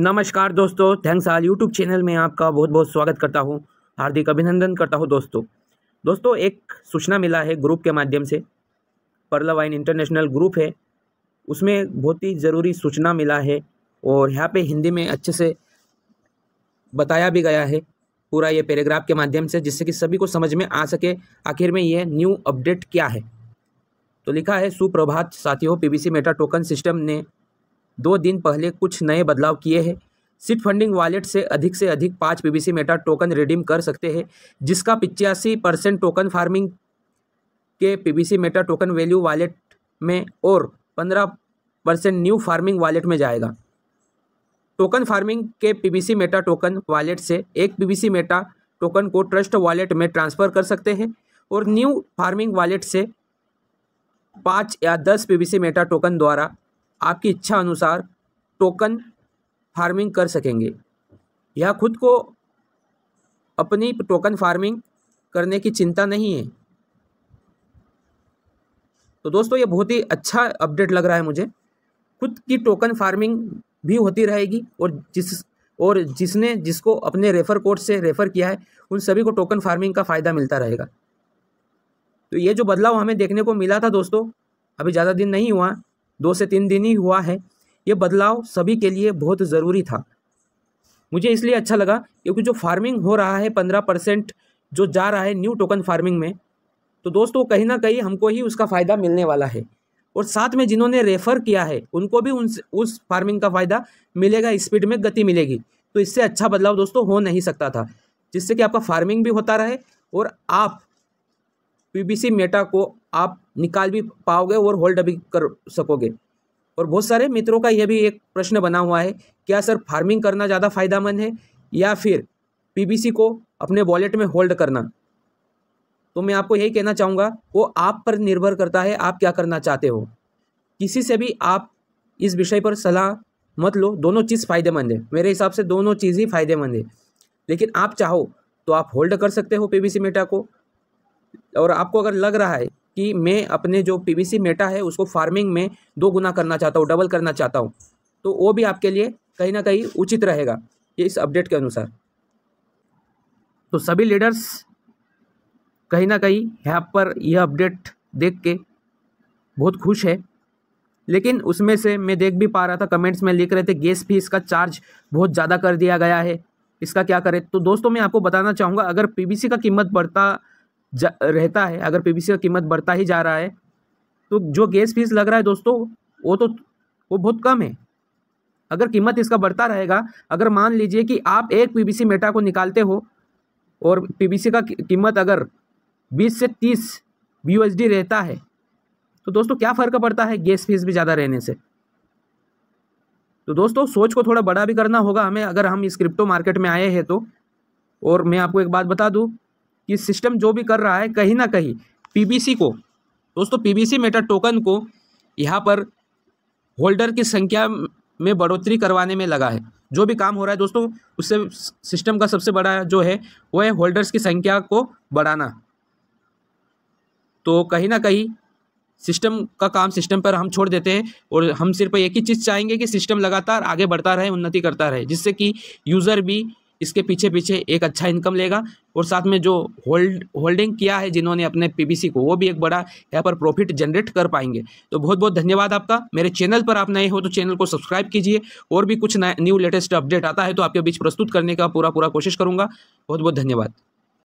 नमस्कार दोस्तों थैंक्स आल YouTube channel में आपका बहुत बहुत स्वागत करता हूँ हार्दिक अभिनंदन करता हूँ दोस्तों दोस्तों एक सूचना मिला है ग्रुप के माध्यम से परला इंटरनेशनल ग्रुप है उसमें बहुत ही ज़रूरी सूचना मिला है और यहाँ पे हिंदी में अच्छे से बताया भी गया है पूरा ये पैराग्राफ के माध्यम से जिससे कि सभी को समझ में आ सके आखिर में ये न्यू अपडेट क्या है तो लिखा है सुप्रभात साथियों सी मेटा टोकन सिस्टम ने दो दिन पहले कुछ नए बदलाव किए हैं सिट फंडिंग वॉलेट से अधिक से अधिक पाँच पीबीसी मेटा टोकन रिडीम कर सकते हैं जिसका पिचासी परसेंट टोकन फार्मिंग के PBC meta token value wallet में और पंद्रह परसेंट न्यू फार्मिंग वॉलेट में जाएगा टोकन फार्मिंग के पीबीसी मेटा टोकन वॉलेट से एक पीबीसी मेटा टोकन को ट्रस्ट वॉलेट में ट्रांसफ़र कर सकते हैं और न्यू फार्मिंग वॉलेट से पाँच या दस पीबीसी मेटा टोकन द्वारा आपकी इच्छा अनुसार टोकन फार्मिंग कर सकेंगे यह खुद को अपनी टोकन फार्मिंग करने की चिंता नहीं है तो दोस्तों ये बहुत ही अच्छा अपडेट लग रहा है मुझे खुद की टोकन फार्मिंग भी होती रहेगी और जिस और जिसने जिसको अपने रेफर कोड से रेफ़र किया है उन सभी को टोकन फार्मिंग का फ़ायदा मिलता रहेगा तो ये जो बदलाव हमें देखने को मिला था दोस्तों अभी ज़्यादा दिन नहीं हुआ दो से तीन दिन ही हुआ है ये बदलाव सभी के लिए बहुत ज़रूरी था मुझे इसलिए अच्छा लगा क्योंकि जो फार्मिंग हो रहा है पंद्रह परसेंट जो जा रहा है न्यू टोकन फार्मिंग में तो दोस्तों कहीं ना कहीं हमको ही उसका फ़ायदा मिलने वाला है और साथ में जिन्होंने रेफ़र किया है उनको भी उन उस फार्मिंग का फ़ायदा मिलेगा स्पीड में गति मिलेगी तो इससे अच्छा बदलाव दोस्तों हो नहीं सकता था जिससे कि आपका फार्मिंग भी होता रहे और आप पीबीसी मेटा को आप निकाल भी पाओगे और होल्ड भी कर सकोगे और बहुत सारे मित्रों का यह भी एक प्रश्न बना हुआ है क्या सर फार्मिंग करना ज़्यादा फायदामंद है या फिर पीबीसी को अपने वॉलेट में होल्ड करना तो मैं आपको यही कहना चाहूँगा वो आप पर निर्भर करता है आप क्या करना चाहते हो किसी से भी आप इस विषय पर सलाह मत लो दोनों चीज़ फ़ायदेमंद है मेरे हिसाब से दोनों चीज़ ही फ़ायदेमंद है लेकिन आप चाहो तो आप होल्ड कर सकते हो पीबीसी मेटा को और आपको अगर लग रहा है कि मैं अपने जो पीवीसी मेटा है उसको फार्मिंग में दो गुना करना चाहता हूँ डबल करना चाहता हूँ तो वो भी आपके लिए कहीं ना कहीं उचित रहेगा इस अपडेट के अनुसार तो सभी लीडर्स कहीं ना कहीं यहाँ पर यह अपडेट देख के बहुत खुश है लेकिन उसमें से मैं देख भी पा रहा था कमेंट्स में लिख रहे थे गैस फीस इसका चार्ज बहुत ज़्यादा कर दिया गया है इसका क्या करें तो दोस्तों मैं आपको बताना चाहूँगा अगर पीबीसी का कीमत बढ़ता रहता है अगर पीवीसी का कीमत बढ़ता ही जा रहा है तो जो गैस फीस लग रहा है दोस्तों वो तो वो बहुत कम है अगर कीमत इसका बढ़ता रहेगा अगर मान लीजिए कि आप एक पीवीसी मेटा को निकालते हो और पीवीसी का कीमत अगर 20 से 30 बी रहता है तो दोस्तों क्या फ़र्क पड़ता है गैस फीस भी ज़्यादा रहने से तो दोस्तों सोच को थोड़ा बड़ा भी करना होगा हमें अगर हम इस क्रिप्टो मार्केट में आए हैं तो और मैं आपको एक बात बता दूँ कि सिस्टम जो भी कर रहा है कहीं ना कहीं पीबीसी को दोस्तों पीबीसी मेटा टोकन को यहाँ पर होल्डर की संख्या में बढ़ोतरी करवाने में लगा है जो भी काम हो रहा है दोस्तों उससे सिस्टम का सबसे बड़ा जो है वो है होल्डर्स की संख्या को बढ़ाना तो कहीं ना कहीं सिस्टम का काम सिस्टम पर हम छोड़ देते हैं और हम सिर्फ एक ही चीज़ चाहेंगे कि सिस्टम लगातार आगे बढ़ता रहे उन्नति करता रहे जिससे कि यूज़र भी इसके पीछे पीछे एक अच्छा इनकम लेगा और साथ में जो होल्ड होल्डिंग किया है जिन्होंने अपने पीबीसी को वो भी एक बड़ा यहाँ पर प्रॉफिट जनरेट कर पाएंगे तो बहुत बहुत धन्यवाद आपका मेरे चैनल पर आप नए हो तो चैनल को सब्सक्राइब कीजिए और भी कुछ न्यू लेटेस्ट अपडेट आता है तो आपके बीच प्रस्तुत करने का पूरा पूरा कोशिश करूँगा बहुत बहुत धन्यवाद